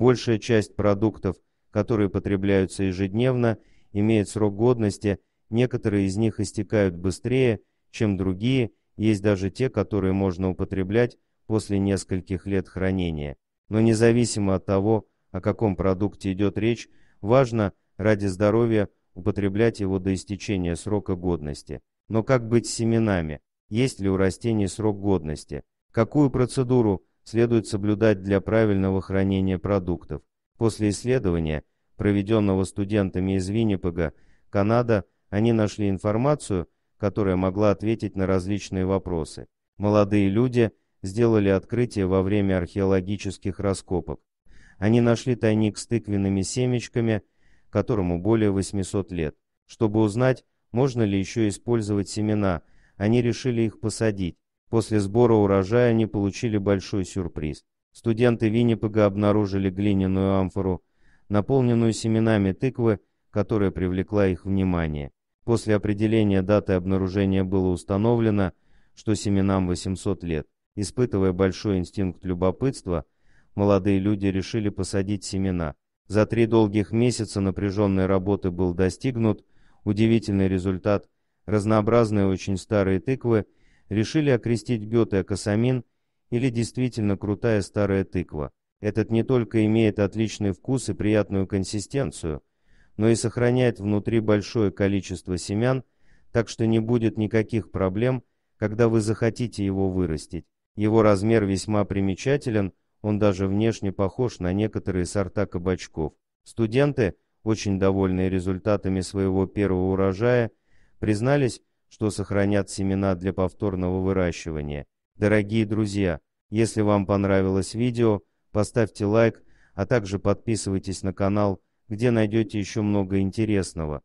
Большая часть продуктов, которые потребляются ежедневно, имеет срок годности, некоторые из них истекают быстрее, чем другие, есть даже те, которые можно употреблять после нескольких лет хранения. Но независимо от того, о каком продукте идет речь, важно ради здоровья употреблять его до истечения срока годности. Но как быть с семенами? Есть ли у растений срок годности? Какую процедуру следует соблюдать для правильного хранения продуктов. После исследования, проведенного студентами из Виннипега, Канада, они нашли информацию, которая могла ответить на различные вопросы. Молодые люди сделали открытие во время археологических раскопок. Они нашли тайник с тыквенными семечками, которому более 800 лет. Чтобы узнать, можно ли еще использовать семена, они решили их посадить. После сбора урожая они получили большой сюрприз. Студенты Виннипега обнаружили глиняную амфору, наполненную семенами тыквы, которая привлекла их внимание. После определения даты обнаружения было установлено, что семенам 800 лет. Испытывая большой инстинкт любопытства, молодые люди решили посадить семена. За три долгих месяца напряженной работы был достигнут удивительный результат. Разнообразные очень старые тыквы – решили окрестить Гёте косамин или действительно крутая старая тыква. Этот не только имеет отличный вкус и приятную консистенцию, но и сохраняет внутри большое количество семян, так что не будет никаких проблем, когда вы захотите его вырастить. Его размер весьма примечателен, он даже внешне похож на некоторые сорта кабачков. Студенты, очень довольные результатами своего первого урожая, признались, что сохранят семена для повторного выращивания. Дорогие друзья, если вам понравилось видео, поставьте лайк, а также подписывайтесь на канал, где найдете еще много интересного.